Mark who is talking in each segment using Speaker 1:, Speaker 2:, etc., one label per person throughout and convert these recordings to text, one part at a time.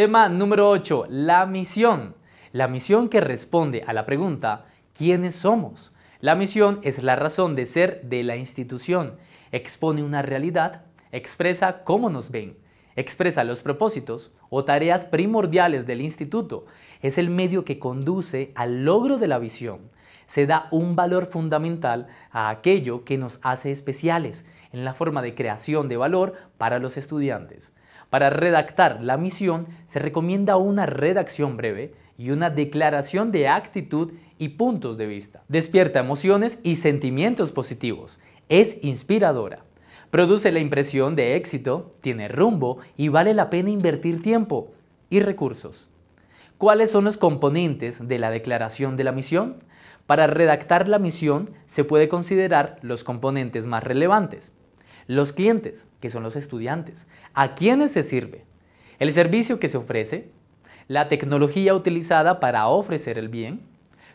Speaker 1: Tema número 8, la misión. La misión que responde a la pregunta, ¿quiénes somos? La misión es la razón de ser de la institución. Expone una realidad, expresa cómo nos ven, expresa los propósitos o tareas primordiales del instituto. Es el medio que conduce al logro de la visión. Se da un valor fundamental a aquello que nos hace especiales en la forma de creación de valor para los estudiantes. Para redactar la misión se recomienda una redacción breve y una declaración de actitud y puntos de vista. Despierta emociones y sentimientos positivos. Es inspiradora. Produce la impresión de éxito, tiene rumbo y vale la pena invertir tiempo y recursos. ¿Cuáles son los componentes de la declaración de la misión? Para redactar la misión se puede considerar los componentes más relevantes. Los clientes, que son los estudiantes. ¿A quiénes se sirve? El servicio que se ofrece, la tecnología utilizada para ofrecer el bien,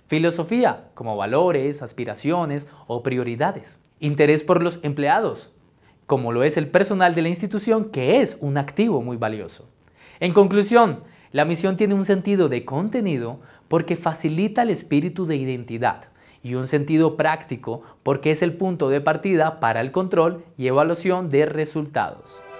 Speaker 1: filosofía como valores, aspiraciones o prioridades, interés por los empleados, como lo es el personal de la institución, que es un activo muy valioso. En conclusión, la misión tiene un sentido de contenido porque facilita el espíritu de identidad, y un sentido práctico porque es el punto de partida para el control y evaluación de resultados.